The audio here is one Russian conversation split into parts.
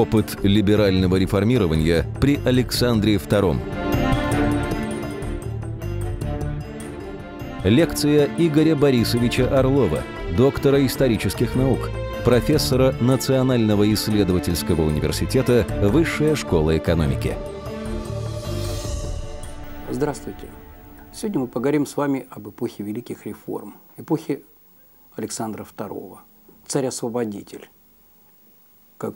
Опыт либерального реформирования при Александре II. Лекция Игоря Борисовича Орлова, доктора исторических наук, профессора Национального исследовательского университета Высшая школа экономики. Здравствуйте. Сегодня мы поговорим с вами об эпохе великих реформ, эпохе Александра II, царь-освободитель, как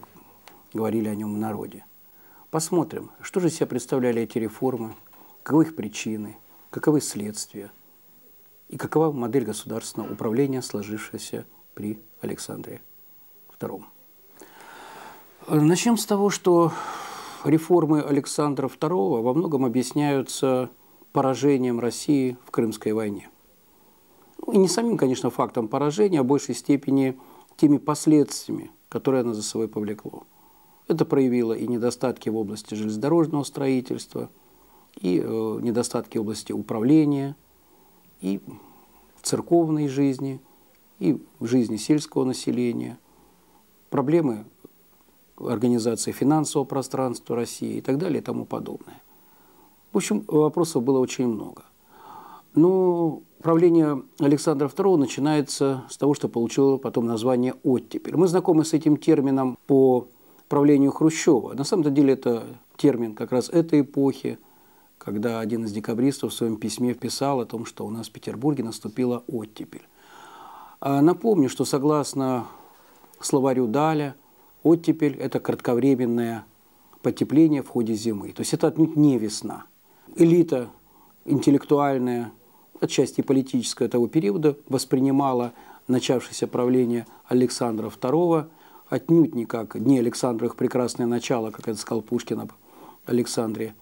говорили о нем в народе. Посмотрим, что же себя представляли эти реформы, каковы их причины, каковы следствия и какова модель государственного управления, сложившаяся при Александре II. Начнем с того, что реформы Александра II во многом объясняются поражением России в Крымской войне. Ну, и не самим, конечно, фактом поражения, а в большей степени теми последствиями, которые она за собой повлекла. Это проявило и недостатки в области железнодорожного строительства, и э, недостатки в области управления, и в церковной жизни, и в жизни сельского населения, проблемы организации финансового пространства России и так далее и тому подобное. В общем, вопросов было очень много. Но правление Александра II начинается с того, что получило потом название «оттепель». Мы знакомы с этим термином по правлению Хрущева. На самом-то деле это термин как раз этой эпохи, когда один из декабристов в своем письме вписал о том, что у нас в Петербурге наступила оттепель. А напомню, что согласно словарю Даля, оттепель – это кратковременное потепление в ходе зимы. То есть это отнюдь не весна. Элита интеллектуальная, отчасти политическая того периода, воспринимала начавшееся правление Александра II отнюдь не как «Дни Александровых. Прекрасное начало», как это сказал Пушкин об Александре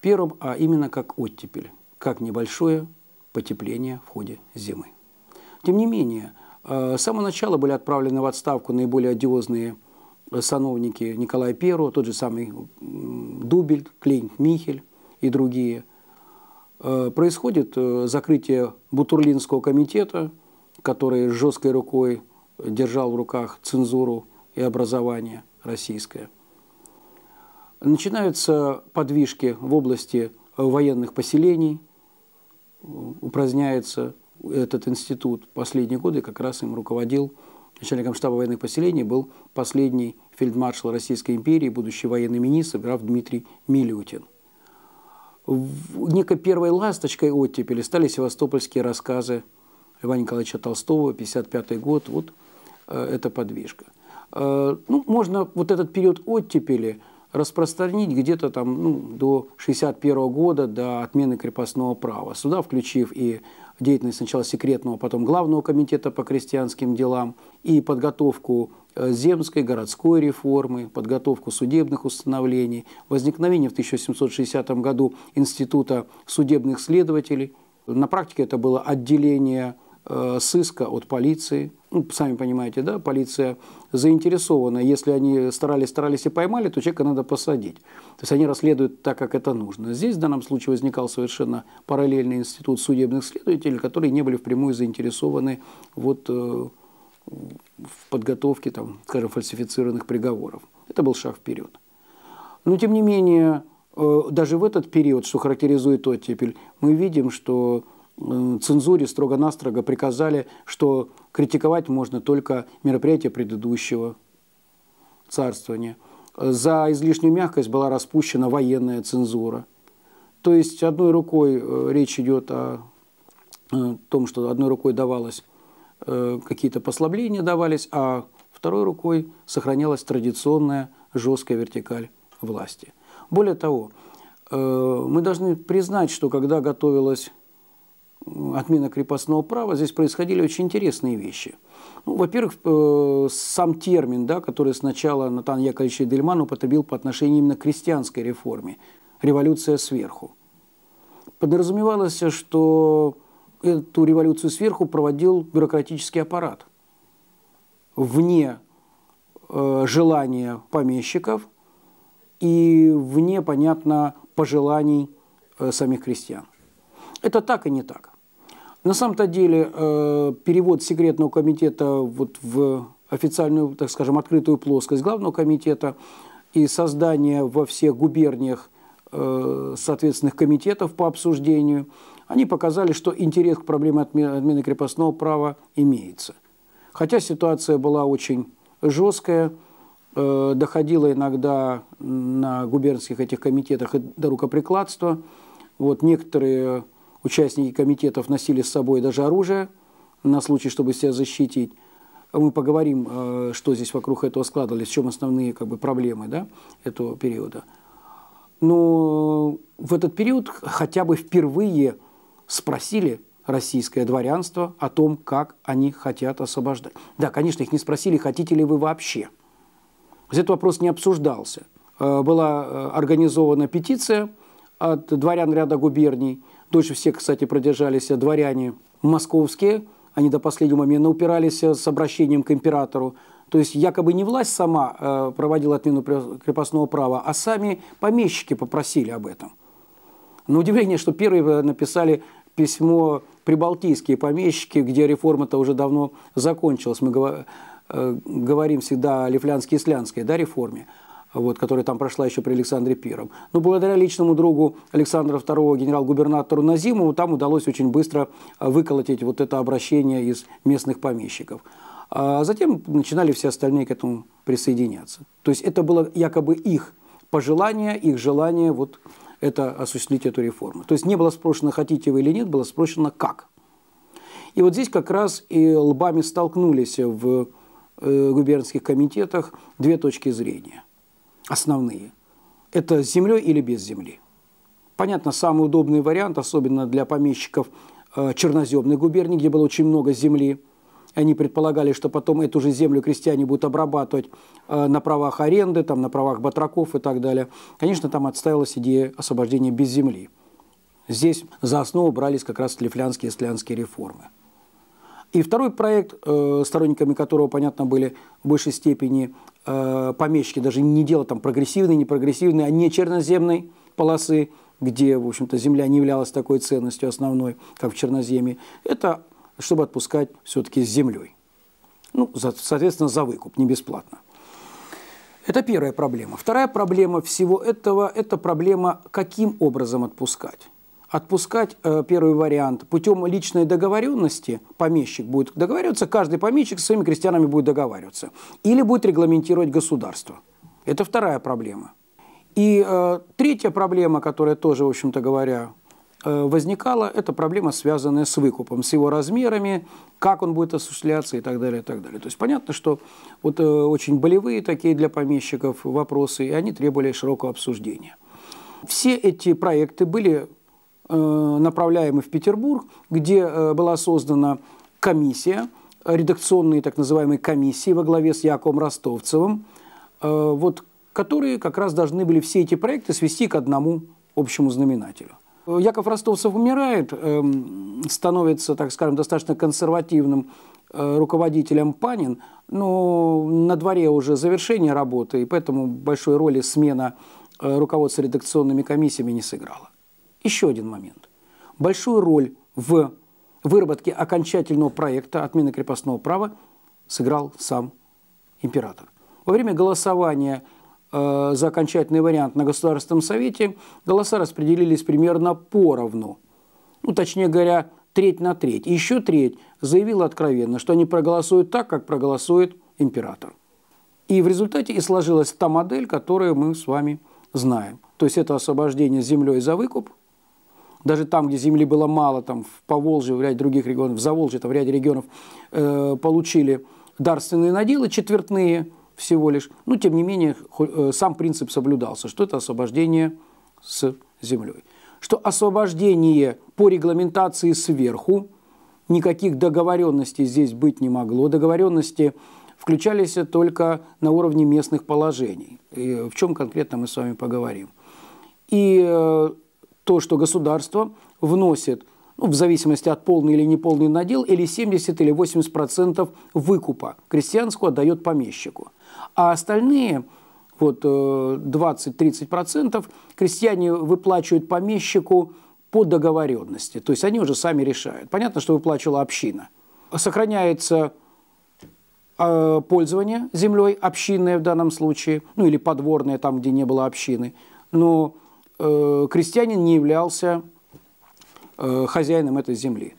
первом, а именно как оттепель, как небольшое потепление в ходе зимы. Тем не менее, э, с самого начала были отправлены в отставку наиболее одиозные э, сановники Николая I, тот же самый Дубель, Клейнт Михель и другие. Э, происходит закрытие Бутурлинского комитета, который жесткой рукой держал в руках цензуру и образование российское. Начинаются подвижки в области э, военных поселений, упраздняется этот институт последние годы, как раз им руководил начальником штаба военных поселений был последний фельдмаршал Российской империи, будущий военный министр, граф Дмитрий Милютин. Некой первой ласточкой оттепели стали севастопольские рассказы Ивана Николаевича Толстого, 1955 год. Вот Э, эта подвижка. Э, ну, можно вот этот период оттепели распространить где-то там ну, до 61 года, до отмены крепостного права. Сюда включив и деятельность сначала секретного, потом главного комитета по крестьянским делам, и подготовку э, земской, городской реформы, подготовку судебных установлений, возникновение в 1760 году Института судебных следователей. На практике это было отделение Э, сыска от полиции. Ну, сами понимаете, да, полиция заинтересована. Если они старались, старались и поймали, то человека надо посадить. То есть они расследуют так, как это нужно. Здесь в данном случае возникал совершенно параллельный институт судебных следователей, которые не были впрямую заинтересованы вот, э, в подготовке, там, скажем, фальсифицированных приговоров. Это был шаг вперед. Но, тем не менее, э, даже в этот период, что характеризует оттепель, мы видим, что цензуре строго-настрого приказали, что критиковать можно только мероприятия предыдущего царствования. За излишнюю мягкость была распущена военная цензура. То есть одной рукой э, речь идет о э, том, что одной рукой давалось э, какие-то послабления давались, а второй рукой сохранялась традиционная жесткая вертикаль власти. Более того, мы должны признать, что когда готовилась отмена крепостного права, здесь происходили очень интересные вещи. Ну, во-первых, э, сам термин, да, который сначала Натан Яковлевич Эдельман употребил по отношению именно к крестьянской реформе – революция сверху. Подразумевалось, что эту революцию сверху проводил бюрократический аппарат. Вне э, желания помещиков и вне, понятно, пожеланий э, самих крестьян. Это так и не так. На самом-то деле э, перевод секретного комитета вот в официальную, так скажем, открытую плоскость главного комитета и создание во всех губерниях э, соответственных комитетов по обсуждению, они показали, что интерес к проблеме отмены крепостного права имеется. Хотя ситуация была очень жесткая, э, доходила иногда на губернских этих комитетах до рукоприкладства. Вот некоторые Участники комитетов носили с собой даже оружие на случай, чтобы себя защитить. Мы поговорим, э, что здесь вокруг этого складывались, в чем основные как бы, проблемы да, этого периода. Но в этот период хотя бы впервые спросили российское дворянство о том, как они хотят освобождать. Да, конечно, их не спросили, хотите ли вы вообще. Этот вопрос не обсуждался. Э, была э, организована петиция от дворян ряда губерний – Дольше всех, кстати, продержались дворяне московские. Они до последнего момента упирались э, с обращением к императору. То есть якобы не власть сама э, проводила отмену крепостного права, а сами помещики попросили об этом. Но удивление, что первые э, написали письмо прибалтийские помещики, где реформа-то уже давно закончилась. Мы говорим всегда о лифлянской-ислянской да, реформе вот, которая там прошла еще при Александре Первом. Но благодаря личному другу Александра II, генерал-губернатору Назимову, там удалось очень быстро а, выколотить вот это обращение из местных помещиков. А затем начинали все остальные к этому присоединяться. То есть это было якобы их пожелание, их желание вот это осуществить эту реформу. То есть не было спрошено, хотите вы или нет, было спрошено как. И вот здесь как раз и лбами столкнулись в э, губернских комитетах две точки зрения – основные. Это с землей или без земли. Понятно, самый удобный вариант, особенно для помещиков э, черноземной губернии, где было очень много земли. Они предполагали, что потом эту же землю крестьяне будут обрабатывать э, на правах аренды, там, на правах батраков и так далее. Конечно, там отстаивалась идея освобождения без земли. Здесь за основу брались как раз лифлянские и слянские реформы. И второй проект, э, сторонниками которого, понятно, были в большей степени э, помещики, даже не дело там прогрессивной, непрогрессивной, а не черноземной полосы, где, в общем-то, земля не являлась такой ценностью основной, как в черноземье, это чтобы отпускать все-таки с землей. Ну, за, соответственно, за выкуп, не бесплатно. Это первая проблема. Вторая проблема всего этого – это проблема, каким образом отпускать отпускать э, первый вариант путем личной договоренности, помещик будет договариваться, каждый помещик со своими крестьянами будет договариваться, или будет регламентировать государство. Это вторая проблема. И э, третья проблема, которая тоже, в общем-то говоря, э, возникала, это проблема, связанная с выкупом, с его размерами, как он будет осуществляться и так далее, и так далее. То есть понятно, что вот э, очень болевые такие для помещиков вопросы, и они требовали широкого обсуждения. Все эти проекты были Э, направляемы в Петербург, где э, была создана комиссия, редакционные так называемые комиссии во главе с Яковом Ростовцевым, э, вот, которые как раз должны были все эти проекты свести к одному общему знаменателю. Яков Ростовцев умирает, эм, становится, так скажем, достаточно консервативным руководителем Панин, но на дворе уже завершение работы, и поэтому большой роли смена руководства редакционными комиссиями не сыграла. Еще один момент. Большую роль в выработке окончательного проекта отмены крепостного права сыграл сам император. Во время голосования э, за окончательный вариант на Государственном Совете голоса распределились примерно поровну. Ну, точнее говоря, треть на треть. И еще треть заявила откровенно, что они проголосуют так, как проголосует император. И в результате и сложилась та модель, которую мы с вами знаем. То есть это освобождение землей за выкуп – даже там, где земли было мало, там в Поволжье, в ряде других регионов, в Заволжье, там, в ряде регионов э, получили дарственные наделы четвертные всего лишь. Но, ну, тем не менее, э, сам принцип соблюдался, что это освобождение с землей. Что освобождение по регламентации сверху, никаких договоренностей здесь быть не могло. Договоренности включались только на уровне местных положений. И в чем конкретно мы с вами поговорим. И э, то, что государство вносит ну, в зависимости от полный или неполный надел, или 70 или 80 процентов выкупа крестьянского отдает помещику. А остальные вот, 20-30 э, процентов крестьяне выплачивают помещику по договоренности. То есть они уже сами решают. Понятно, что выплачивала община. Сохраняется э, пользование землей общинное в данном случае, ну или подворное там, где не было общины. Но Э, крестьянин не являлся э, хозяином этой земли.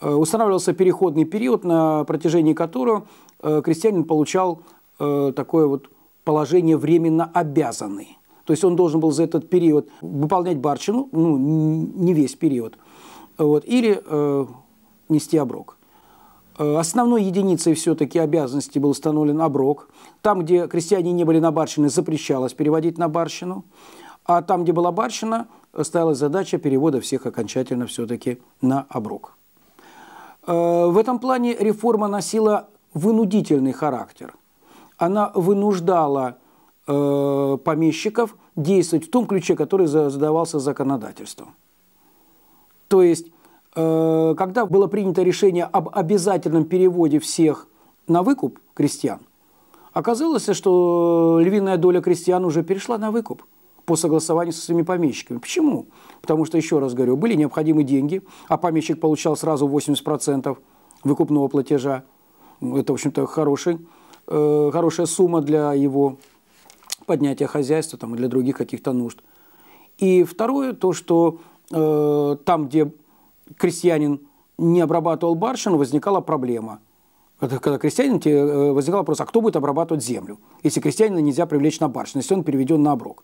Э, устанавливался переходный период, на протяжении которого крестьянин получал такое вот положение временно обязанный. То есть он должен был за этот период выполнять барщину, ну, не весь период, вот, или э, нести оброк. Основной единицей все-таки обязанности был установлен оброк. Там, где крестьяне не были на барщине, запрещалось переводить на барщину. А там, где была барщина, ставилась задача перевода всех окончательно все-таки на оброк. Э, в этом плане реформа носила вынудительный характер. Она вынуждала э, помещиков действовать в том ключе, который задавался законодательством. То есть, э, когда было принято решение об обязательном переводе всех на выкуп крестьян, оказалось, что львиная доля крестьян уже перешла на выкуп – по согласованию со своими помещиками. Почему? Потому что, еще раз говорю, были необходимы деньги, а помещик получал сразу 80% выкупного платежа. Это, в общем-то, хороший, э, хорошая сумма для его поднятия хозяйства там, и для других каких-то нужд. И второе, то, что э, там, где крестьянин не обрабатывал барщину, возникала проблема. Это когда крестьянин, э, возникал вопрос, а кто будет обрабатывать землю, если крестьянина нельзя привлечь на барщину, если он переведен на оброк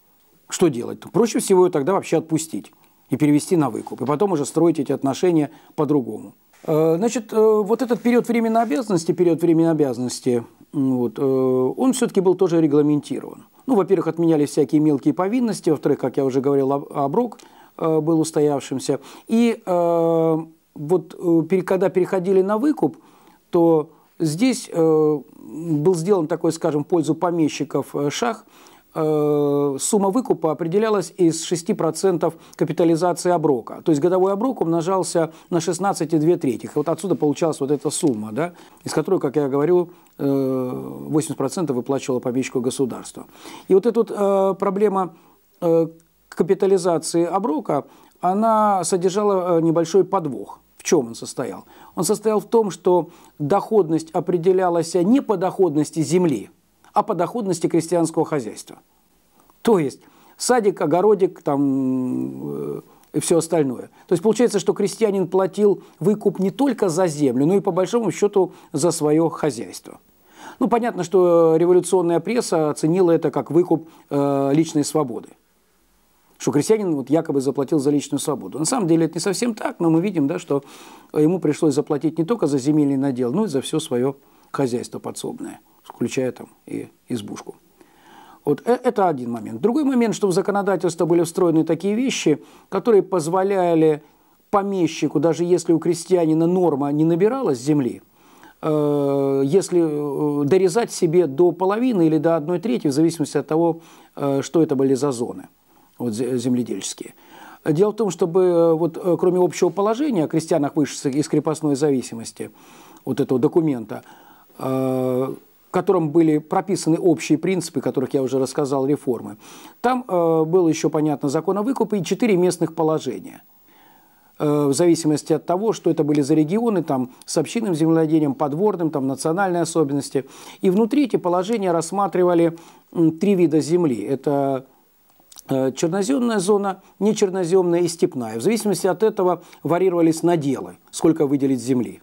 что делать? Проще всего тогда вообще отпустить и перевести на выкуп, и потом уже строить эти отношения по-другому. Э, значит, э, вот этот период временной обязанности, период временной обязанности, вот, э, он все-таки был тоже регламентирован. Ну, во-первых, отменялись всякие мелкие повинности, во-вторых, как я уже говорил, оброк был устоявшимся. И вот когда переходили на выкуп, то здесь был сделан такой, скажем, в пользу помещиков шаг – Э, сумма выкупа определялась из 6% капитализации оброка. То есть годовой оброк умножался на 16,2 трети. Вот отсюда получалась вот эта сумма, да, из которой, как я говорю, 80% э, выплачивало помещику государство. И вот эта вот э, проблема капитализации оброка, она содержала небольшой подвох. В чем он состоял? Он состоял в том, что доходность определялась не по доходности земли, о подоходности крестьянского хозяйства. То есть садик, огородик, там э, и все остальное. То есть получается, что крестьянин платил выкуп не только за землю, но и по большому счету за свое хозяйство. Ну, понятно, что революционная пресса оценила это как выкуп э, личной свободы что крестьянин вот якобы заплатил за личную свободу. На самом деле это не совсем так, но мы видим, да, что ему пришлось заплатить не только за земельный надел, но и за все свое хозяйство подсобное включая там и избушку. Вот э, это один момент. Другой момент, что в законодательство были встроены такие вещи, которые позволяли помещику, даже если у крестьянина норма не набиралась земли, э, если э, дорезать себе до половины или до одной трети, в зависимости от того, что это были за зоны вот, земледельческие. Дело в том, чтобы вот, кроме общего положения о крестьянах вышедших из крепостной зависимости, вот этого документа, в котором были прописаны общие принципы, которых я уже рассказал, реформы. Там э, был еще, понятно, закон о выкупе и четыре местных положения. Э, в зависимости от того, что это были за регионы, там, с общинным землевладением, подворным, там, национальные особенности. И внутри эти положения рассматривали э, три вида земли. Это э, черноземная зона, нечерноземная и степная. В зависимости от этого варьировались наделы, сколько выделить земли.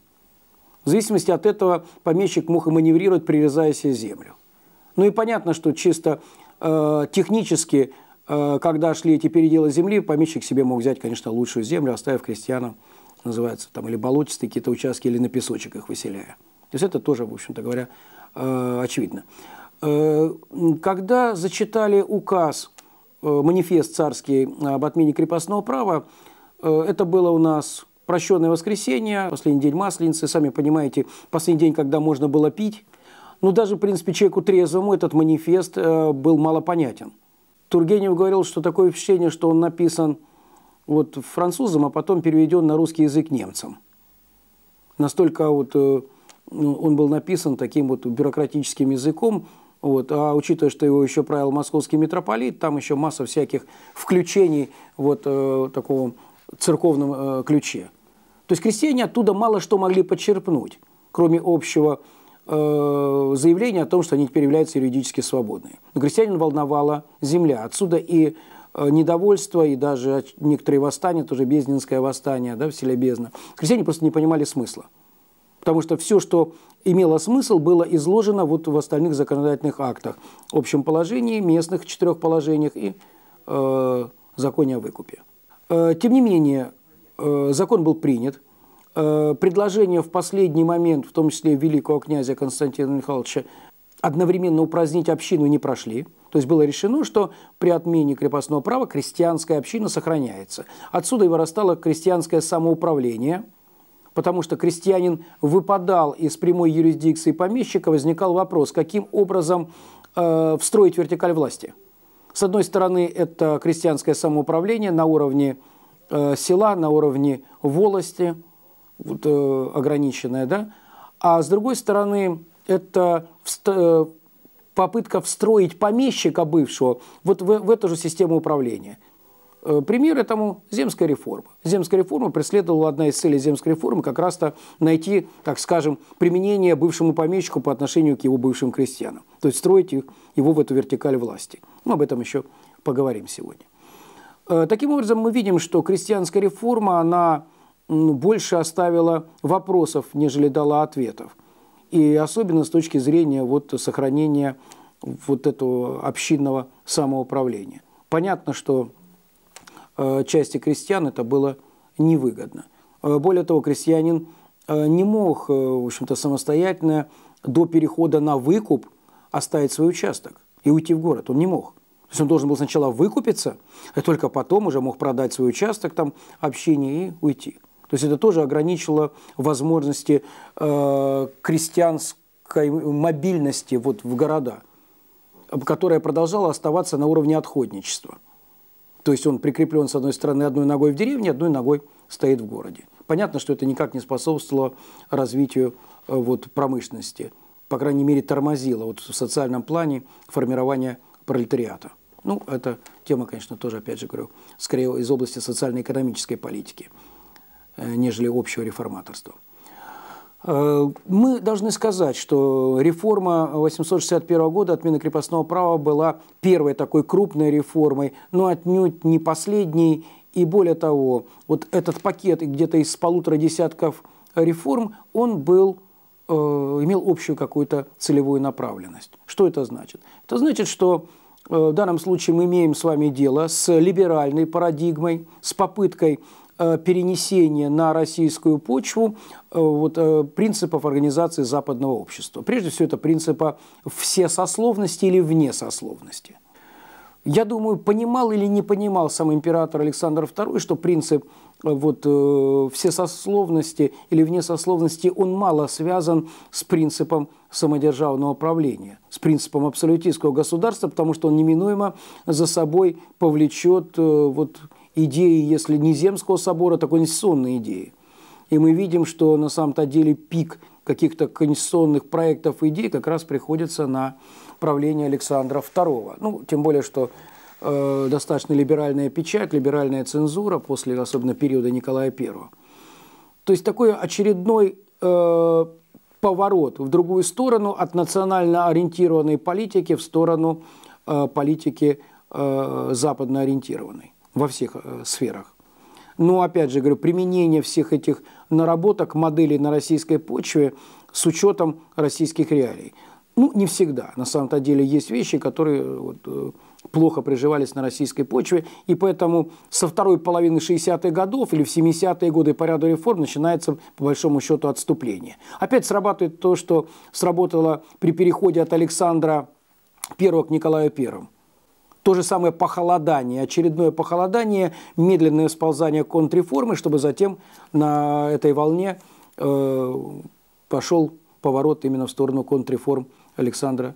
В зависимости от этого помещик мог и маневрировать, прирезая себе землю. Ну и понятно, что чисто э, технически, э, когда шли эти переделы земли, помещик себе мог взять, конечно, лучшую землю, оставив крестьянам, называется, там, или болотистые какие-то участки, или на песочек их выселяя. То есть это тоже, в общем-то говоря, э, очевидно. Э, когда зачитали указ, э, манифест царский об отмене крепостного права, э, это было у нас прощенное воскресенье, последний день Масленицы, сами понимаете, последний день, когда можно было пить. Но даже, в принципе, человеку трезвому этот манифест э, был малопонятен. Тургенев говорил, что такое впечатление, что он написан вот французом а потом переведен на русский язык немцам. Настолько вот э, ну, он был написан таким вот бюрократическим языком, вот, а учитывая, что его еще правил московский митрополит, там еще масса всяких включений вот э, такого церковном э, ключе. То есть крестьяне оттуда мало что могли подчерпнуть, кроме общего э, заявления о том, что они теперь являются юридически свободными. Но крестьянин волновала земля. Отсюда и э, недовольство и даже некоторые восстания, тоже Безднинское восстание да, в селе Бездна. Крестьяне просто не понимали смысла. Потому что все, что имело смысл, было изложено вот в остальных законодательных актах. В общем положении, местных четырех положениях и э, законе о выкупе. Э, тем не менее, Э, закон был принят. Э, предложение в последний момент, в том числе великого князя Константина Михайловича, одновременно упразднить общину не прошли. То есть было решено, что при отмене крепостного права крестьянская община сохраняется. Отсюда и вырастало крестьянское самоуправление, потому что крестьянин выпадал из прямой юрисдикции помещика, возникал вопрос, каким образом э, встроить вертикаль власти. С одной стороны, это крестьянское самоуправление на уровне Э, села на уровне волости, вот, э, ограниченная, да, а с другой стороны, это э, попытка встроить помещика бывшего вот в, в эту же систему управления. Пример этому – земская реформа. Земская реформа преследовала одна из целей земской реформы как раз-то найти, так скажем, применение бывшему помещику по отношению к его бывшим крестьянам. То есть строить их, его в эту вертикаль власти. Мы об этом еще поговорим сегодня. Э, таким образом, мы видим, что крестьянская реформа, она больше оставила вопросов, нежели дала ответов. И особенно с точки зрения вот сохранения вот этого общинного самоуправления. Понятно, что э, части крестьян это было невыгодно. Э, более того, крестьянин не мог, в общем-то, самостоятельно до перехода на выкуп оставить свой участок и уйти в город. Он не мог. То есть он должен был сначала выкупиться, а только потом уже мог продать свой участок там общине и уйти. То есть это тоже ограничило возможности э, крестьянской мобильности вот в города, которая продолжала оставаться на уровне отходничества. То есть он прикреплен, с одной стороны, одной ногой в деревне, одной ногой стоит в городе. Понятно, что это никак не способствовало развитию э, вот, промышленности, по крайней мере, тормозило вот, в социальном плане формирование пролетариата. Ну, это тема, конечно, тоже, опять же говорю, скорее из области социально-экономической политики, э, нежели общего реформаторства. Э, мы должны сказать, что реформа 861 года, отмены крепостного права, была первой такой крупной реформой, но отнюдь не последней. И более того, вот этот пакет где-то из полутора десятков реформ, он был э, имел общую какую-то целевую направленность. Что это значит? Это значит, что Э, в данном случае мы имеем с вами дело с либеральной парадигмой, с попыткой э, перенесения на российскую почву э, вот, принципов организации западного общества. Прежде всего, это принципа всесословности или внесословности. Я думаю, понимал или не понимал сам император Александр II, что принцип вот, э, сословности или вне сословности он мало связан с принципом самодержавного правления, с принципом абсолютистского государства, потому что он неминуемо за собой повлечет э, вот, идеи, если не Земского собора, то конституционные идеи. И мы видим, что на самом-то деле пик каких-то конституционных проектов идей как раз приходится на правление Александра II. Ну, тем более, что э, достаточно либеральная печать, либеральная цензура после, особенно, периода Николая I. То есть такой очередной э, поворот в другую сторону от национально ориентированной политики в сторону э, политики э, западно ориентированной во всех э, сферах. Но, опять же, говорю, применение всех этих наработок, моделей на российской почве с учетом российских реалий. Ну, не всегда. На самом-то деле есть вещи, которые э, вот, э, плохо приживались на российской почве, и поэтому со второй половины 60-х годов или в 70-е годы по ряду реформ начинается, по большому счету, отступление. Опять срабатывает то, что сработало при переходе от Александра I к Николаю I. То же самое похолодание, очередное похолодание, медленное сползание контрреформы, чтобы затем на этой волне э, пошел поворот именно в сторону контрреформ Александра I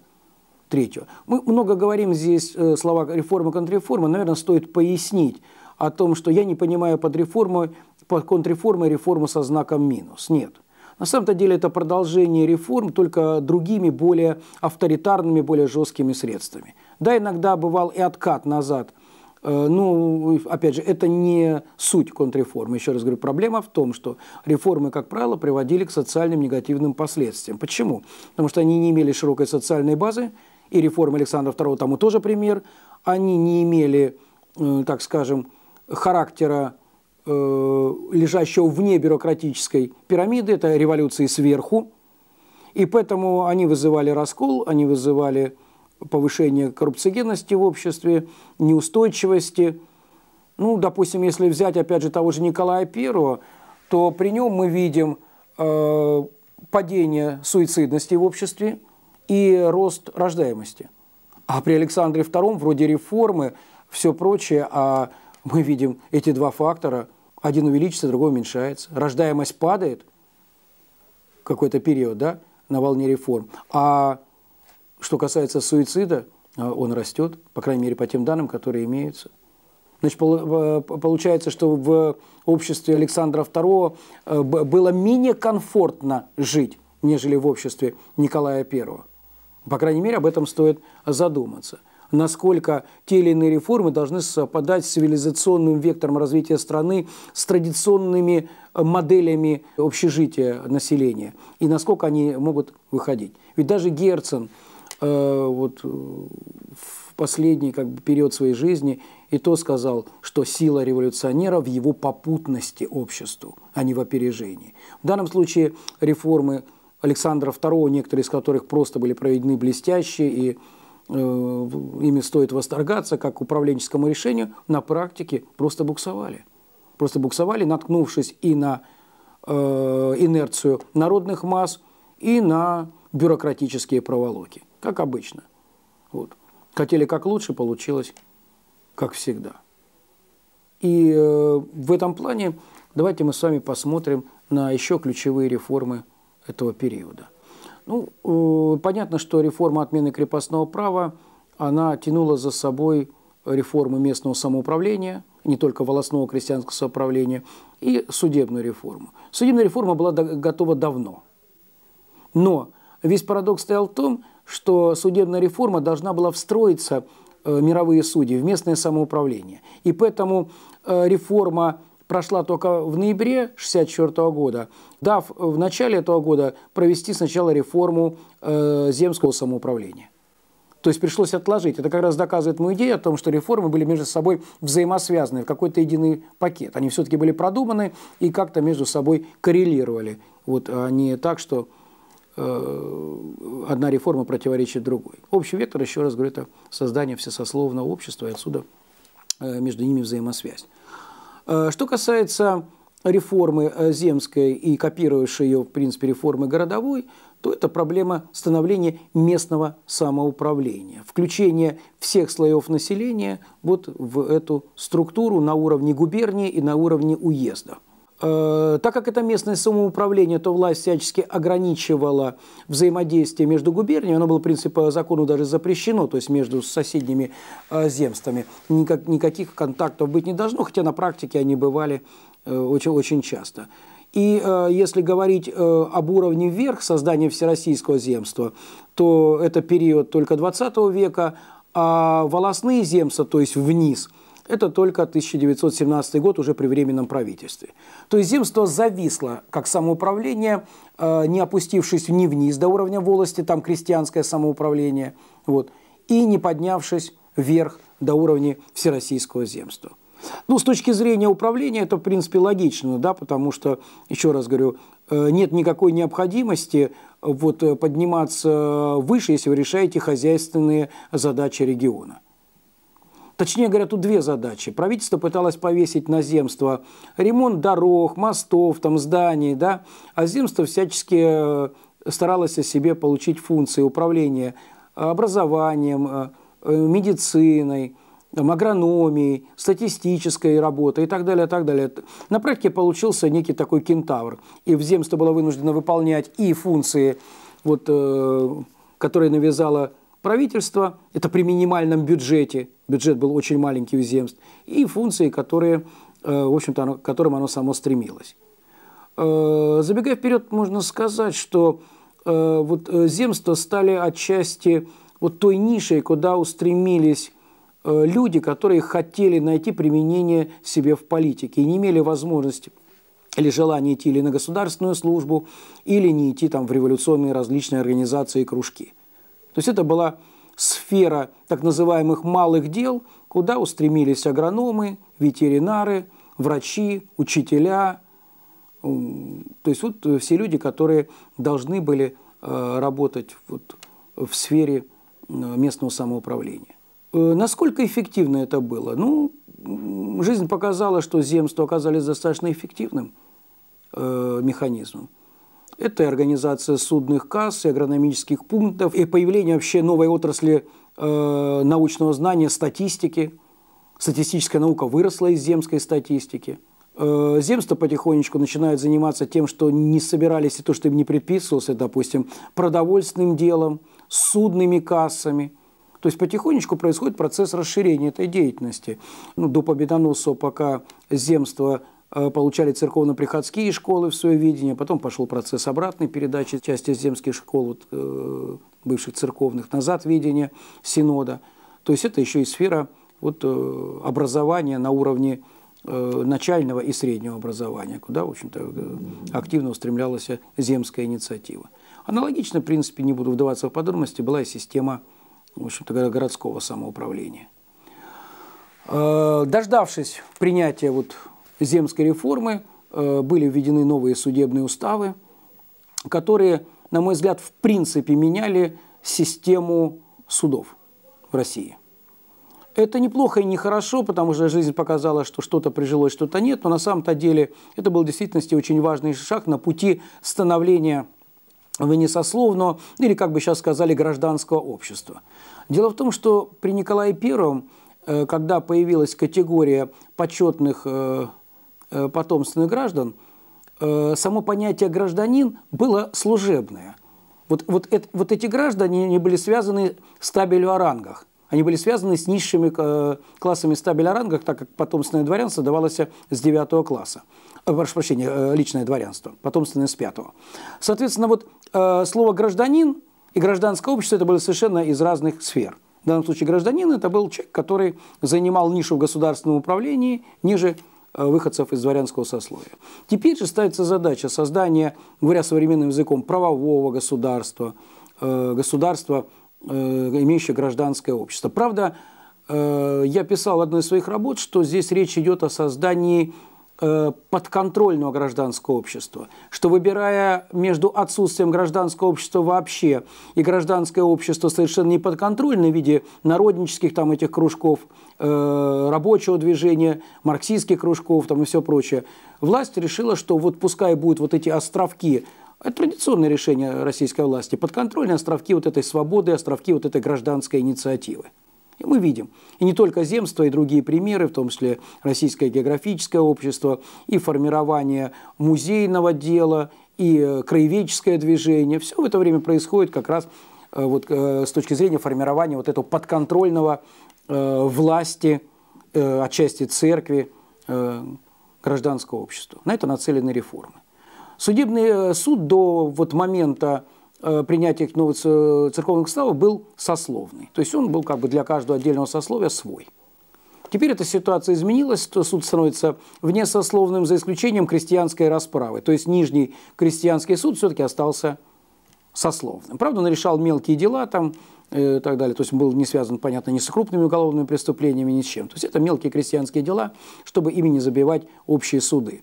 третью. Мы много говорим здесь э, слова реформа, контрреформа. Наверное, стоит пояснить о том, что я не понимаю под реформой, под контрреформой реформу со знаком минус. Нет. На самом-то деле это продолжение реформ, только другими, более авторитарными, более жесткими средствами. Да, иногда бывал и откат назад. Э, ну, опять же, это не суть контрреформы. Еще раз говорю, проблема в том, что реформы, как правило, приводили к социальным негативным последствиям. Почему? Потому что они не имели широкой социальной базы, и реформы Александра II тому тоже пример. Они не имели, э, так скажем, характера э, лежащего вне бюрократической пирамиды, это революции сверху. И поэтому они вызывали раскол, они вызывали повышение коррупциогенности в обществе, неустойчивости. Ну, допустим, если взять, опять же, того же Николая I, то при нем мы видим э, падение суицидности в обществе – и рост рождаемости. А при Александре II вроде реформы, все прочее, а мы видим эти два фактора, один увеличится, другой уменьшается. Рождаемость падает какой-то период, да, на волне реформ. А что касается суицида, а, он растет, по крайней мере, по тем данным, которые имеются. Значит, э, получается, что в обществе Александра II э, было менее комфортно жить, нежели в обществе Николая I. По крайней мере, об этом стоит задуматься насколько те или иные реформы должны совпадать с цивилизационным вектором развития страны, с традиционными э, моделями общежития населения, и насколько они могут выходить. Ведь даже Герцен э, вот, э, в последний как бы, период своей жизни и то сказал, что сила революционера в его попутности обществу, а не в опережении. В данном случае реформы Александра II, некоторые из которых просто были проведены блестящие и э, ими стоит восторгаться, как управленческому решению, на практике просто буксовали. Просто буксовали, наткнувшись и на э, инерцию народных масс, и на бюрократические проволоки, как обычно. Вот. Хотели как лучше, получилось как всегда. И э, в этом плане давайте мы с вами посмотрим на еще ключевые реформы этого периода. Ну, э, понятно, что реформа отмены крепостного права, она тянула за собой реформы местного самоуправления, не только волосного крестьянского самоуправления, и судебную реформу. Судебная реформа была готова давно. Но весь парадокс стоял в том, что судебная реформа должна была встроиться э, мировые судьи, в местное самоуправление. И поэтому э, реформа прошла только в ноябре 1964 года, дав в начале этого года провести сначала реформу э, земского самоуправления. То есть пришлось отложить. Это как раз доказывает мою идею о том, что реформы были между собой взаимосвязаны в какой-то единый пакет. Они все-таки были продуманы и как-то между собой коррелировали. Вот, а не так, что э, одна реформа противоречит другой. Общий вектор, еще раз говорю, это создание всесословного общества, и отсюда э, между ними взаимосвязь. Э, что касается реформы э, земской и копирующей ее, в принципе, реформы городовой, то это проблема становления местного самоуправления, включение всех слоев населения вот в эту структуру на уровне губернии и на уровне уезда. Э, так как это местное самоуправление, то власть всячески ограничивала взаимодействие между губерниями, оно было, в принципе, по закону даже запрещено, то есть между соседними э, земствами. Никак, никаких контактов быть не должно, хотя на практике они бывали очень-очень э, часто. И э, если говорить э, об уровне вверх создания всероссийского земства, то это период только 20 века, а волосные земства, то есть вниз, это только 1917 год уже при Временном правительстве. То есть земство зависло как самоуправление, э, не опустившись ни вниз до уровня волости, там крестьянское самоуправление, вот, и не поднявшись вверх до уровня всероссийского земства. Ну, с точки зрения управления это, в принципе, логично, да, потому что, еще раз говорю, э, нет никакой необходимости э, вот, подниматься выше, если вы решаете хозяйственные задачи региона. Точнее говоря, тут две задачи. Правительство пыталось повесить на земство ремонт дорог, мостов, там, зданий, да, а земство всячески э, старалось о себе получить функции управления э, образованием, э, медициной, агрономией, статистической работой и так далее, так далее. На практике получился некий такой кентавр. И в земство было вынуждено выполнять и функции, вот, которые навязала Правительство это при минимальном бюджете, бюджет был очень маленький у земств, и функции, которые, э, в общем-то, оно, к которым оно само стремилось. Э, забегая вперед, можно сказать, что э, вот земства стали отчасти вот той нишей, куда устремились люди, которые хотели найти применение себе в политике и не имели возможности или желания идти или на государственную службу, или не идти там в революционные различные организации и кружки – то есть это была сфера так называемых малых дел, куда устремились агрономы, ветеринары, врачи, учителя, то есть вот э, все люди, которые должны были э, работать вот в сфере местного самоуправления. Э, насколько эффективно это было? Ну, жизнь показала, что земства оказались достаточно эффективным механизмом. Это и организация судных касс, и агрономических пунктов, и появление вообще новой отрасли э, научного знания, статистики. Статистическая наука выросла из земской статистики. Э, земство потихонечку начинает заниматься тем, что не собирались, и то, что им не предписывалось, допустим, продовольственным делом, судными кассами – то есть потихонечку происходит процесс расширения этой деятельности. Ну, до победоносства, пока земство Э, получали церковно-приходские школы в свое видение, потом пошел процесс обратной передачи части земских школ, вот, э, бывших церковных, назад видение синода. То есть это еще и сфера вот, э, образования на уровне начального и среднего образования, куда, в общем-то, активно устремлялась земская инициатива. Аналогично, в принципе, не буду вдаваться в подробности, была и система в общем-то, городского самоуправления. Дождавшись принятия вот земской реформы э, были введены новые судебные уставы, которые, на мой взгляд, в принципе меняли систему судов в России. Это неплохо и нехорошо, потому что жизнь показала, что что-то прижилось, что-то нет, но на самом-то деле это был в действительности очень важный шаг на пути становления внесословного, или, как бы сейчас сказали, гражданского общества. Дело в том, что при Николае I, э, когда появилась категория почетных э, Э, потомственных граждан, э, само понятие «гражданин» было служебное. Вот, вот, это, вот эти граждане не были связаны с табелью о рангах. Они были связаны с низшими э, классами стабеля о рангах, так как потомственное дворянство давалось с 9 класса. Прошу прощения, личное дворянство, потомственное с 5. Соответственно, вот слово «гражданин» и «гражданское общество» это были совершенно из разных сфер. В данном случае гражданин – это был человек, который занимал нишу в государственном управлении, ниже Э, выходцев из дворянского сословия. Теперь же ставится задача создания, говоря современным языком, правового государства, э, государства, э, имеющего гражданское общество. Правда, я писал одной из своих работ, что здесь речь идет о создании Э, подконтрольного гражданского общества, что выбирая между отсутствием гражданского общества вообще и гражданское общество совершенно не подконтрольное в виде народнических там этих кружков, э, рабочего движения, марксистских кружков там и все прочее, власть решила, что вот пускай будут вот эти островки это традиционное решение российской власти. Подконтрольные островки вот этой свободы, островки вот этой гражданской инициативы. И мы видим. И не только земство, и другие примеры, в том числе Российское географическое общество, и формирование музейного дела, и э, краеведческое движение. Все в это время происходит как раз э, вот, э, с точки зрения формирования вот этого подконтрольного власти, отчасти церкви, гражданского общества. На это нацелены реформы. Судебный суд до вот момента Э, принятия новых церковных уставов был сословный. То есть он был как бы для каждого отдельного сословия свой. Теперь эта ситуация изменилась, то суд становится внесословным за исключением крестьянской расправы. То есть Нижний крестьянский суд все-таки остался сословным. Правда, он решал мелкие дела там и э, так далее. То есть был не связан, понятно, ни с крупными уголовными преступлениями, ни с чем. То есть это мелкие крестьянские дела, чтобы ими не забивать общие суды.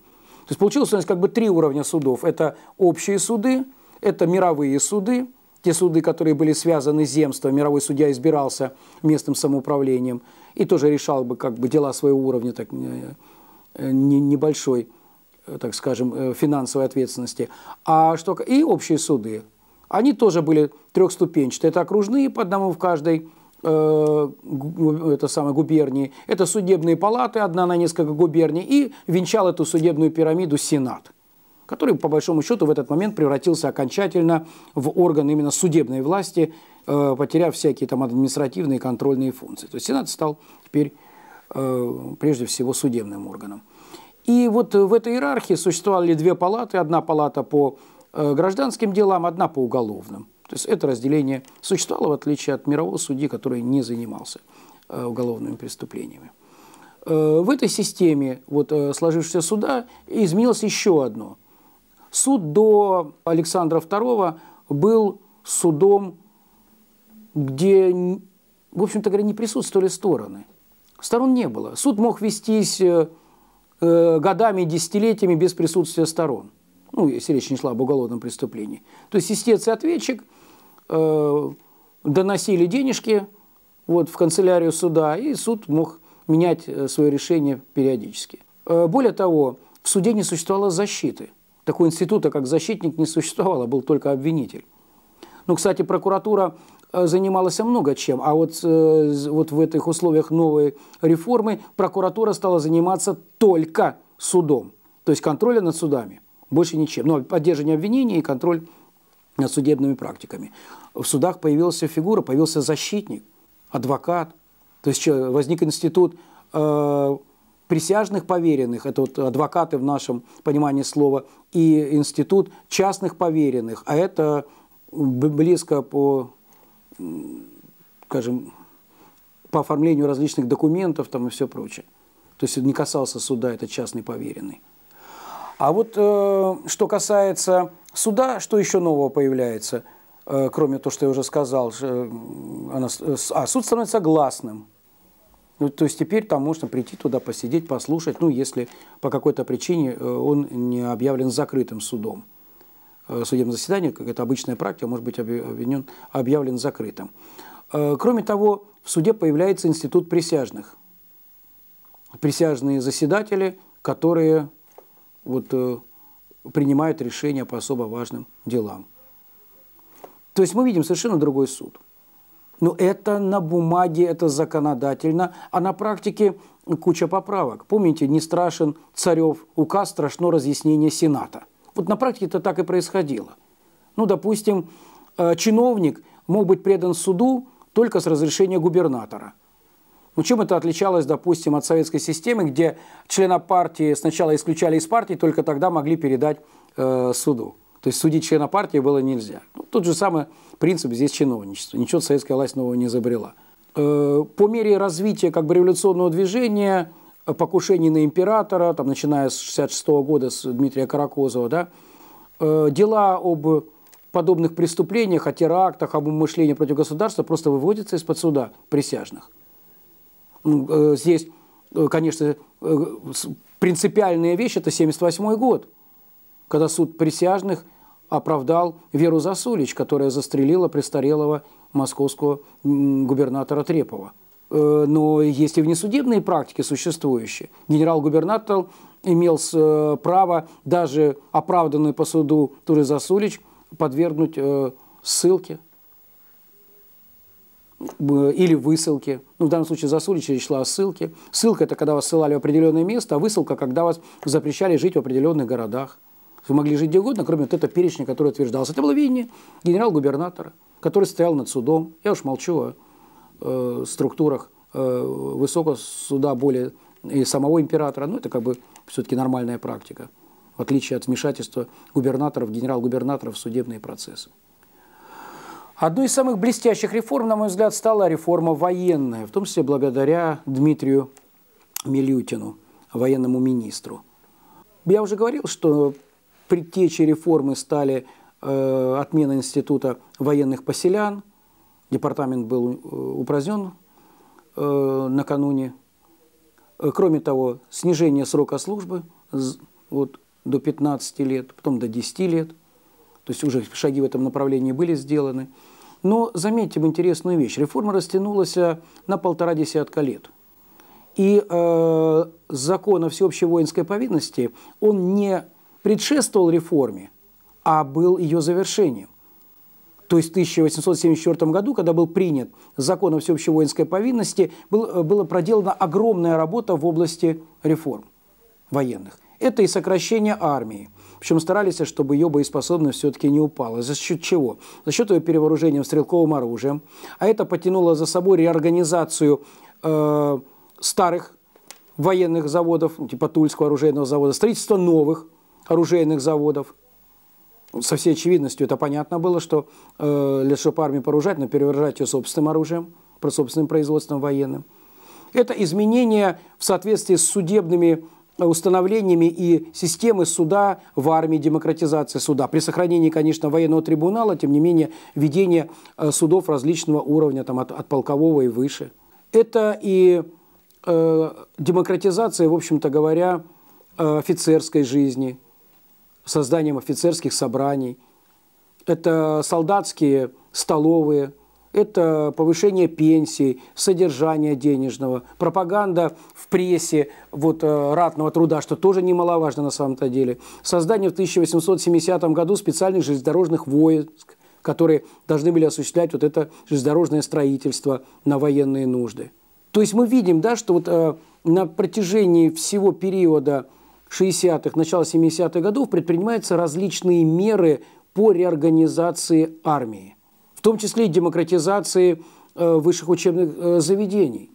То есть получилось у нас как бы три уровня судов. Это общие суды – это мировые суды, те суды, которые были связаны с земством. Мировой судья избирался местным самоуправлением и тоже решал бы как бы дела своего уровня, так, э, э, небольшой, э, так скажем, финансовой ответственности. А что, и общие суды. Они тоже были трехступенчатые. Это окружные по одному в каждой это самое, губернии. Это судебные палаты, одна на несколько губерний. И венчал эту судебную пирамиду Сенат – который, по большому счету, в этот момент превратился окончательно в орган именно судебной власти, э, потеряв всякие там административные и контрольные функции. То есть Сенат стал теперь э, прежде всего судебным органом. И вот в этой иерархии существовали две палаты. Одна палата по э, гражданским делам, одна по уголовным. То есть это разделение существовало, в отличие от мирового судьи, который не занимался уголовными преступлениями. В этой системе вот, сложившегося суда изменилось еще одно. Суд до Александра II был судом, где, в общем-то говоря, не присутствовали стороны. Сторон не было. Суд мог вестись э, э, годами десятилетиями без присутствия сторон. Ну, если речь не шла об уголовном преступлении. То есть истец и ответчик э, доносили денежки вот, в канцелярию суда, и суд мог менять свое решение периодически. Более того, в суде не существовало защиты – Такого института, как защитник, не существовало, был только обвинитель. Ну, кстати, прокуратура э, занималась много чем, а вот, э, вот в этих условиях новой реформы прокуратура стала заниматься только судом, то есть контролем над судами, больше ничем. Но ну, а поддержание обвинения и контроль над судебными практиками. В судах появилась фигура, появился защитник, адвокат, то есть возник институт э, присяжных поверенных, это вот адвокаты в нашем понимании слова, и институт частных поверенных, а это близко по, скажем, по оформлению различных документов там и все прочее. То есть не касался суда, это частный поверенный. А вот э, что касается суда, что еще нового появляется, э, кроме того, что я уже сказал, э, она, э, а суд становится гласным. Ну, то есть теперь там можно прийти туда, посидеть, послушать, ну, если по какой-то причине э, он не объявлен закрытым судом. Э, судебное заседание, как это обычная практика, может быть объявлен, объявлен закрытым. Э, кроме того, в суде появляется институт присяжных. Присяжные заседатели, которые вот, принимают решения по особо важным делам. То есть мы видим совершенно другой суд – но это на бумаге, это законодательно, а на практике куча поправок. Помните, не страшен царев указ, страшно разъяснение Сената. Вот на практике это так и происходило. Ну, допустим, э, чиновник мог быть предан суду только с разрешения губернатора. Ну, чем это отличалось, допустим, от советской системы, где члена партии сначала исключали из партии, только тогда могли передать э, суду. То есть судить члена партии было нельзя. Ну, тот же самый принцип здесь чиновничество. Ничего советская власть нового не изобрела. Э, по мере развития как бы революционного движения, э, покушений на императора, там, начиная с 1966 года с Дмитрия Каракозова, да, э, дела об подобных преступлениях, о терактах, об умышлении против государства просто выводятся из-под суда присяжных. Ну, здесь, конечно, принципиальная вещь – это 1978 год – когда суд присяжных оправдал Веру Засулич, которая застрелила престарелого московского губернатора Трепова. Э, но есть и внесудебные практики существующие. Генерал-губернатор имел э, право даже оправданную по суду Туры Засулич подвергнуть э, ссылке или высылке. Ну, в данном случае Засулич речь шла о ссылке. Ссылка – это когда вас ссылали в определенное место, а высылка – когда вас запрещали жить в определенных городах. Вы могли жить где угодно, кроме вот этого перечня, который утверждался. Это было видение генерал-губернатора, который стоял над судом. Я уж молчу о э, структурах э, высокого суда более и самого императора. Ну, это как бы все-таки нормальная практика, в отличие от вмешательства губернаторов, генерал-губернаторов в судебные процессы. Одной из самых блестящих реформ, на мой взгляд, стала реформа военная, в том числе благодаря Дмитрию Милютину, военному министру. Я уже говорил, что предтечей реформы стали э, отмена института военных поселян. Департамент был э, упразднен э, накануне. Кроме того, снижение срока службы вот, до 15 лет, потом до 10 лет. То есть уже шаги в этом направлении были сделаны. Но заметьте интересную вещь. Реформа растянулась на полтора десятка лет. И э, закон о всеобщей воинской повинности, он не предшествовал реформе, а был ее завершением. То есть в 1874 году, когда был принят закон о всеобщей воинской повинности, был, э, была проделана огромная работа в области реформ военных. Это и сокращение армии. Причем старались, чтобы ее боеспособность все-таки не упала. За счет чего? За счет ее перевооружения стрелковым оружием. А это потянуло за собой реорганизацию э, старых военных заводов, типа Тульского оружейного завода, строительство новых – оружейных заводов. Со всей очевидностью это понятно было, что э, лишь армию поружать, но перевержать ее собственным оружием, про собственным производством военным. Это изменение в соответствии с судебными э, установлениями и системы суда в армии, демократизации суда. При сохранении, конечно, военного трибунала, тем не менее, введение э, судов различного уровня, там, от, от полкового и выше. Это и э, демократизация, в общем-то говоря, э, офицерской жизни – созданием офицерских собраний, это солдатские столовые, это повышение пенсий, содержание денежного, пропаганда в прессе вот, э, ратного труда, что тоже немаловажно на самом-то деле, создание в 1870 году специальных железнодорожных войск, которые должны были осуществлять вот это железнодорожное строительство на военные нужды. То есть мы видим, да, что вот, э, на протяжении всего периода 60-х, начала 70-х годов предпринимаются различные меры по реорганизации армии, в том числе и демократизации э, высших учебных э, заведений.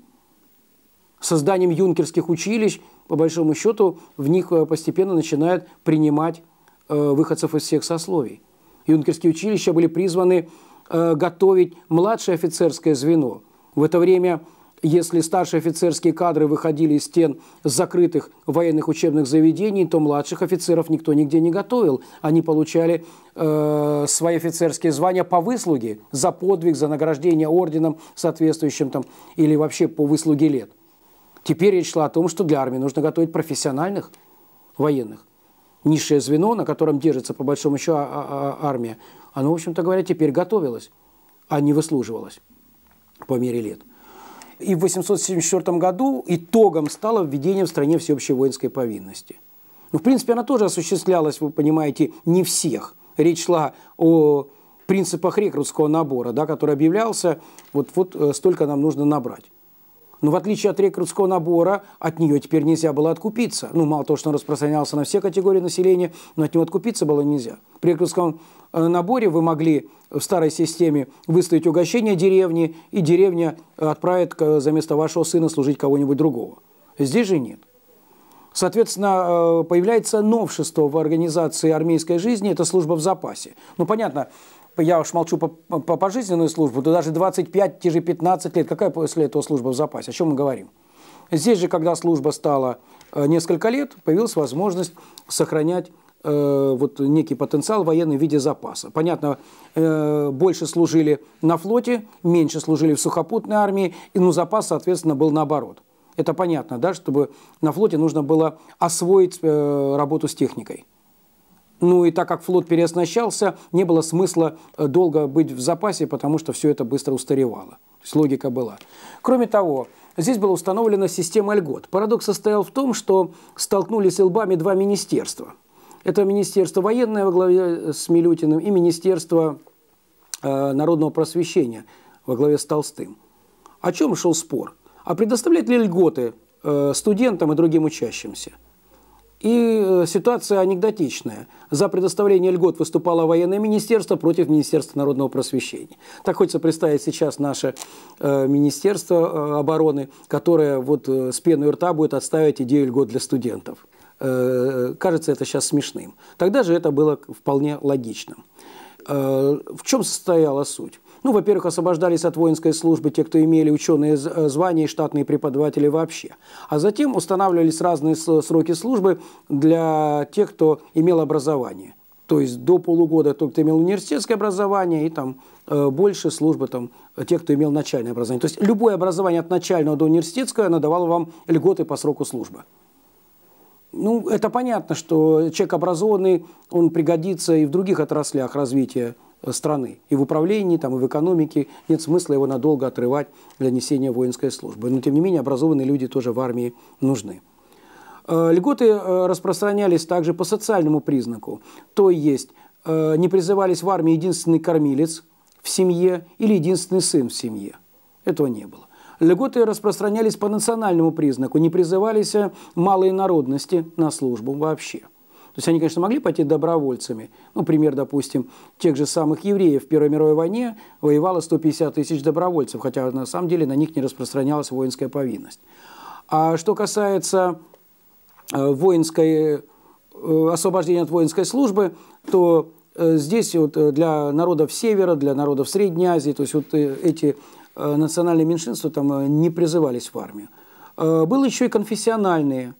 Созданием юнкерских училищ, по большому счету, в них э, постепенно начинают принимать выходцев из всех сословий. Юнкерские училища были призваны готовить младшее офицерское звено. В это время если старшие офицерские кадры выходили из стен закрытых военных учебных заведений, то младших офицеров никто нигде не готовил. Они получали э, свои офицерские звания по выслуге, за подвиг, за награждение орденом соответствующим там, или вообще по выслуге лет. Теперь речь шла о том, что для армии нужно готовить профессиональных военных. Низшее звено, на котором держится по большому счету а, а, а, армия, оно, в общем-то говоря, теперь готовилось, а не выслуживалось по мере лет. И в 874 году итогом стало введение в стране всеобщей воинской повинности. Ну, в принципе, она тоже осуществлялась, вы понимаете, не всех. Речь шла о принципах рекрутского набора, да, который объявлялся, вот, вот э, столько нам нужно набрать. Но ну, в отличие от рекрутского набора, от нее теперь нельзя было откупиться. Ну, мало того, что он распространялся на все категории населения, но от него откупиться было нельзя. При рекрутском э, наборе вы могли в старой системе выставить угощение деревни, и деревня э, отправит э, за место вашего сына служить кого-нибудь другого. Здесь же нет. Соответственно, появляется новшество в организации армейской жизни – это служба в запасе. Ну, понятно, я уж молчу по, по пожизненную службу, то даже 25, те же 15 лет, какая после этого служба в запасе, о чем мы говорим? Здесь же, когда служба стала э, несколько лет, появилась возможность сохранять э, вот некий потенциал военный в виде запаса. Понятно, э, больше служили на флоте, меньше служили в сухопутной армии, и ну, запас, соответственно, был наоборот. Это понятно, да, чтобы на флоте нужно было освоить работу с техникой. Ну и так как флот переоснащался, не было смысла э, долго быть в запасе, потому что все это быстро устаревало. То есть логика была. Кроме того, здесь была установлена система льгот. Парадокс состоял в том, что столкнулись лбами два министерства. Это Министерство военное во главе э, с Милютиным и Министерство э, народного просвещения во главе с Толстым. О чем шел спор? А предоставлять ли льготы студентам и другим учащимся – и э, ситуация анекдотичная. За предоставление льгот выступало военное министерство против Министерства народного просвещения. Так хочется представить сейчас наше э, Министерство э, обороны, которое вот с пеной рта будет отставить идею льгот для студентов. кажется это сейчас смешным. Тогда же это было вполне логичным. В чем состояла суть? Ну, во-первых, освобождались от воинской службы те, кто имели ученые э, звания и штатные преподаватели вообще. А затем устанавливались разные сроки службы для тех, кто имел образование. То есть до полугода тот, кто имел университетское образование, и там э, больше службы там, э, тех, кто имел начальное образование. То есть любое образование от начального до университетского оно давало вам льготы по сроку службы. Ну, это понятно, что человек образованный, он пригодится и в других отраслях развития Э, страны. И в управлении, там, и в экономике нет смысла его надолго отрывать для несения воинской службы. Но, тем не менее, образованные люди тоже в армии нужны. Э, льготы э, распространялись также по социальному признаку. То есть не призывались в армию единственный кормилец в семье или единственный сын в семье. Этого не было. Льготы распространялись по национальному признаку, не призывались малые народности на службу вообще – то есть они, конечно, могли пойти добровольцами. Ну, пример, допустим, тех же самых евреев в Первой мировой войне воевало 150 тысяч добровольцев, хотя на самом деле на них не распространялась воинская повинность. А что касается э, воинской, э, освобождения от воинской службы, то э, здесь вот для народов Севера, для народов Средней Азии, то есть вот эти национальные меньшинства там не призывались в армию. Было еще и конфессиональные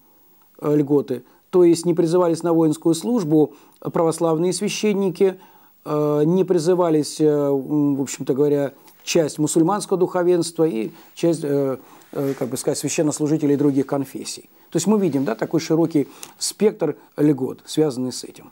льготы – то есть не призывались на воинскую службу а православные священники, э, не призывались, э, в общем-то говоря, часть мусульманского духовенства и часть, э, как бы сказать, священнослужителей других конфессий. То есть мы видим да, такой широкий спектр льгот, связанный с этим.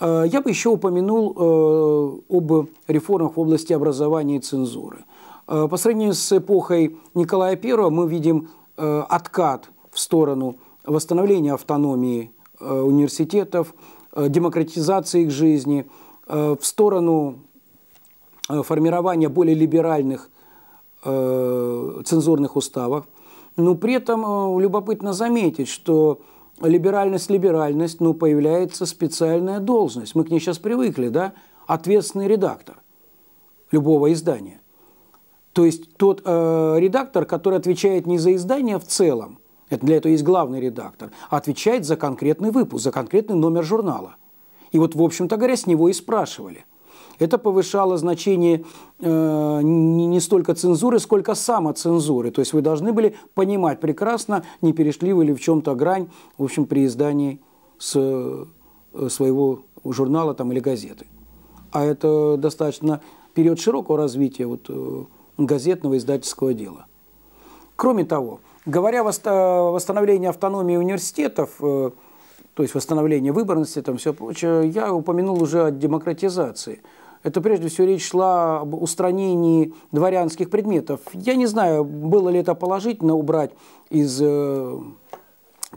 Я бы еще упомянул об реформах в области образования и цензуры. По сравнению с эпохой Николая I мы видим откат в сторону восстановления автономии э, университетов, э, демократизации их жизни, э, в сторону формирования более либеральных цензурных уставов. Но при этом любопытно заметить, что либеральность, либеральность, но появляется специальная должность. Мы к ней сейчас привыкли, да? Ответственный редактор любого издания. То есть тот э, редактор, который отвечает не за издание в целом, это для этого есть главный редактор, а отвечает за конкретный выпуск, за конкретный номер журнала. И вот, в общем-то говоря, с него и спрашивали. Это повышало значение э, не столько цензуры, сколько самоцензуры. То есть вы должны были понимать прекрасно, не перешли вы ли в чем-то грань, в общем, при издании с, э, своего журнала там, или газеты. А это достаточно период широкого развития вот, э, газетного издательского дела. Кроме того, Говоря о восстановлении автономии университетов, э, то есть восстановлении выборности, там все прочее, я упомянул уже о демократизации. Это прежде всего речь шла об устранении дворянских предметов. Я не знаю, было ли это положительно убрать из э,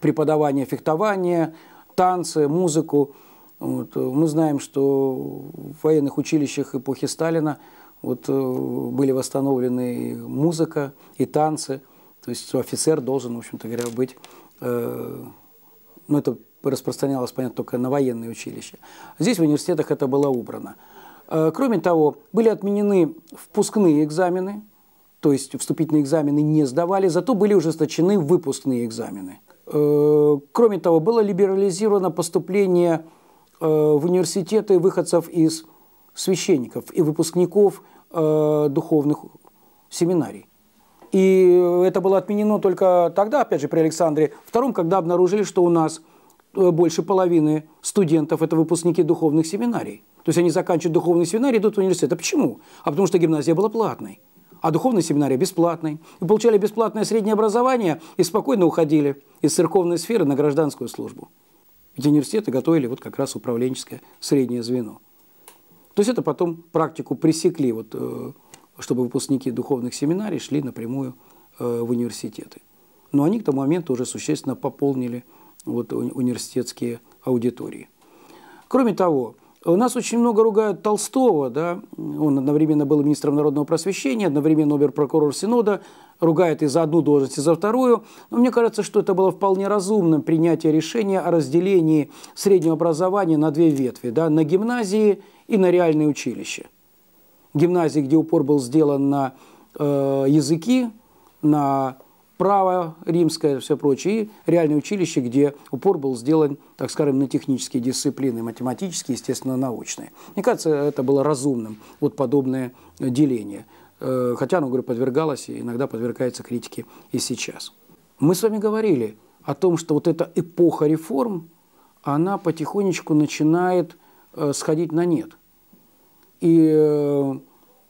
преподавания фехтования, танцы, музыку. Вот. Э, мы знаем, что в военных училищах эпохи Сталина вот, были восстановлены музыка, и танцы – то есть офицер должен, в общем-то говоря, быть... Э, ну, это распространялось, понятно, только на военные училища. Здесь в университетах это было убрано. Э, кроме того, были отменены впускные экзамены, то есть вступительные экзамены не сдавали, зато были ужесточены выпускные экзамены. Э, кроме того, было либерализировано поступление э, в университеты выходцев из священников и выпускников э, духовных семинарий. И э, это было отменено только тогда, опять же, при Александре II, когда обнаружили, что у нас э, больше половины студентов – это выпускники духовных семинарий. То есть они заканчивают духовный семинарий, идут в университет. А почему? А потому что гимназия была платной, а духовная семинария бесплатной. И получали бесплатное среднее образование и спокойно уходили из церковной сферы на гражданскую службу. Ведь университеты готовили вот как раз управленческое среднее звено. То есть это потом практику пресекли вот, э, чтобы выпускники духовных семинарий шли напрямую э, в университеты. Но они к тому моменту уже существенно пополнили вот университетские аудитории. Кроме того, у нас очень много ругают Толстого, да, он одновременно был министром народного просвещения, одновременно оберпрокурор Синода, ругает и за одну должность, и за вторую. Но мне кажется, что это было вполне разумным принятие решения о разделении среднего образования на две ветви, да, на гимназии и на реальные училища гимназии, где упор был сделан на э, языки, на право римское и все прочее, и реальное училище, где упор был сделан, так скажем, на технические дисциплины, математические, естественно, научные. Мне кажется, это было разумным, вот подобное деление. Э, хотя оно, говорю, подвергалось и иногда подвергается критике и сейчас. Мы с вами говорили о том, что вот эта эпоха реформ, она потихонечку начинает э, сходить на нет. И э,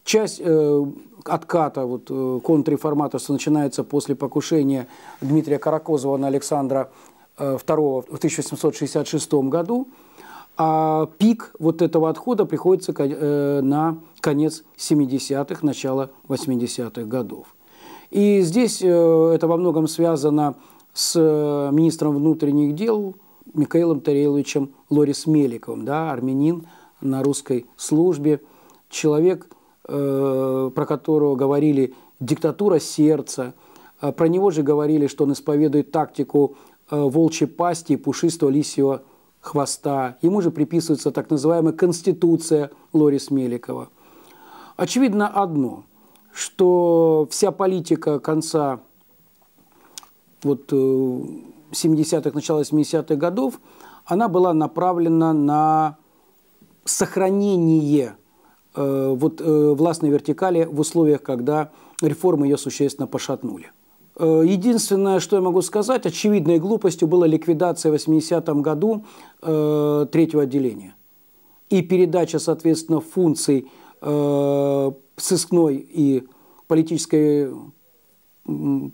часть э, отката вот, э, контрреформаторства начинается после покушения Дмитрия Каракозова на Александра II в 1866 году, а пик вот этого отхода приходится на конец 70-х, начало 80-х годов. И здесь это во многом связано с министром внутренних дел Михаилом Тареловичем Лорис Меликовым, да, армянин, на русской службе, человек, э, про которого говорили «диктатура сердца», а про него же говорили, что он исповедует тактику э, волчьей пасти и пушистого лисьего хвоста. Ему же приписывается так называемая «конституция» Лорис Меликова. Очевидно одно, что вся политика конца вот, 70-х, э, начала 70-х годов, она была направлена на сохранение э, вот, э, властной вертикали в условиях, когда реформы ее существенно пошатнули. Э, единственное, что я могу сказать, очевидной глупостью была ликвидация в 80-м году э, третьего отделения и передача, соответственно, функций э, сыскной и политической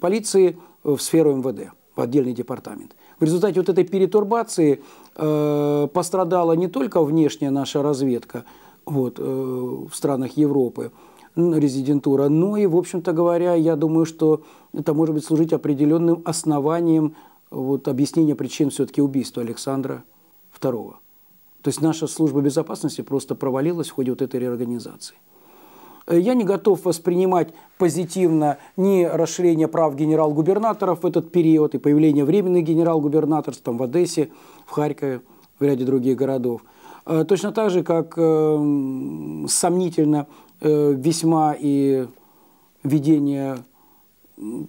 полиции в сферу МВД, в отдельный департамент. В результате вот этой перетурбации Э, пострадала не только внешняя наша разведка вот, э, в странах Европы, резидентура, но и, в общем-то говоря, я думаю, что это может быть служить определенным основанием вот, объяснения причин все-таки убийства Александра II. То есть наша служба безопасности просто провалилась в ходе вот этой реорганизации. Э, я не готов воспринимать позитивно ни расширение прав генерал-губернаторов в этот период и появление временных генерал-губернаторств в Одессе, в Харькове, в ряде других городов. Э, точно так же, как э, сомнительно э, весьма и введение,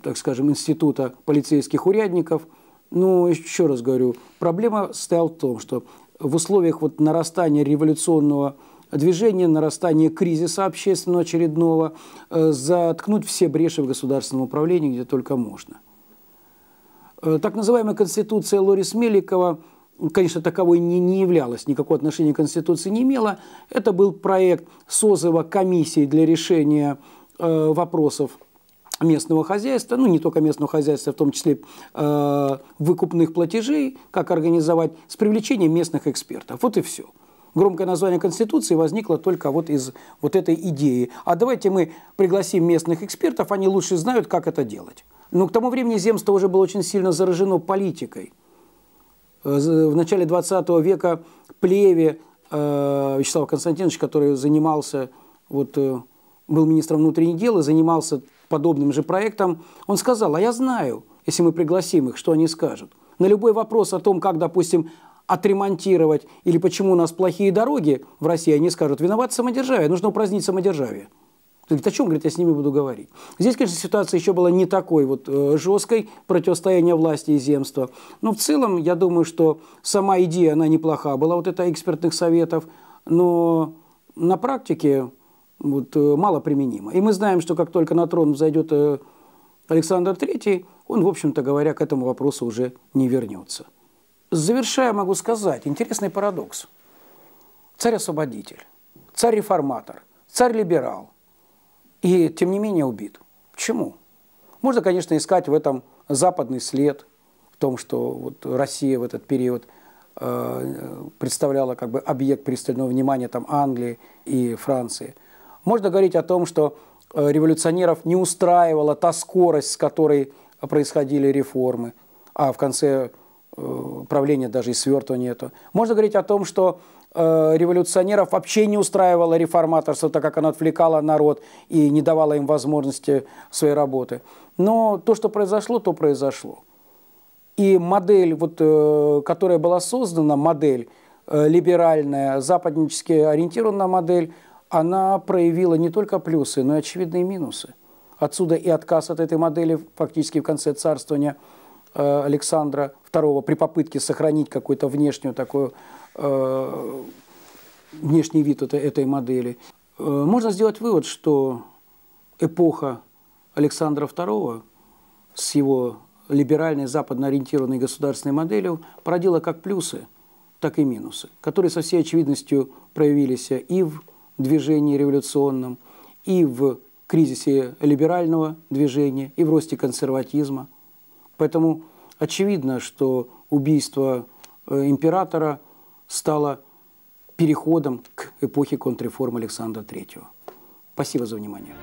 так скажем, института полицейских урядников. Ну, еще раз говорю, проблема стояла в том, что в условиях вот нарастания революционного движение нарастание кризиса общественного очередного, э, заткнуть все бреши в государственном управлении, где только можно. Э, так называемая конституция Лорис Меликова, конечно, таковой не, не являлась, никакого отношения к конституции не имела. Это был проект созыва комиссии для решения э, вопросов местного хозяйства, ну не только местного хозяйства, в том числе э, выкупных платежей, как организовать, с привлечением местных экспертов. Вот и все громкое название Конституции возникло только вот из вот этой идеи. А давайте мы пригласим местных экспертов, они лучше знают, как это делать. Но к тому времени земство уже было очень сильно заражено политикой. Э, в начале 20 века Плеве э, Вячеслав Константинович, который занимался, вот, э, был министром внутренних дел и занимался подобным же проектом, он сказал, а я знаю, если мы пригласим их, что они скажут. На любой вопрос о том, как, допустим, отремонтировать, или почему у нас плохие дороги в России, они скажут, виноват самодержавие, нужно упразднить самодержавие. Ты говорит, о чем, говорит, я с ними буду говорить. Здесь, конечно, ситуация еще была не такой вот э, жесткой, противостояние власти и земства. Но в целом, я думаю, что сама идея, она неплоха была, вот это экспертных советов, но на практике вот, э, мало применима. И мы знаем, что как только на трон взойдет э, Александр третий он, в общем-то говоря, к этому вопросу уже не вернется завершая, могу сказать, интересный парадокс. Царь-освободитель, царь-реформатор, царь-либерал. И, тем не менее, убит. Почему? Можно, конечно, искать в этом западный след, в том, что вот Россия в этот период э, представляла как бы объект пристального внимания там, Англии и Франции. Можно говорить о том, что э, революционеров не устраивала та скорость, с которой происходили реформы, а в конце Э, правления даже и сверта нету. Можно говорить о том, что э, революционеров вообще не устраивало реформаторство, так как оно отвлекало народ и не давало им возможности своей работы. Но то, что произошло, то произошло. И модель, вот, э, которая была создана, модель э, либеральная, западнически ориентированная модель, она проявила не только плюсы, но и очевидные минусы. Отсюда и отказ от этой модели фактически в конце царствования – Э, Александра II при попытке сохранить какой-то внешнюю такую э, внешний вид этой, этой модели. Э, можно сделать вывод, что эпоха Александра II с его либеральной, западно ориентированной государственной моделью породила как плюсы, так и минусы, которые со всей очевидностью проявились и в движении революционном, и в кризисе либерального движения, и в росте консерватизма – Поэтому очевидно, что убийство э, императора стало переходом к эпохе контрреформ Александра III. Спасибо за внимание.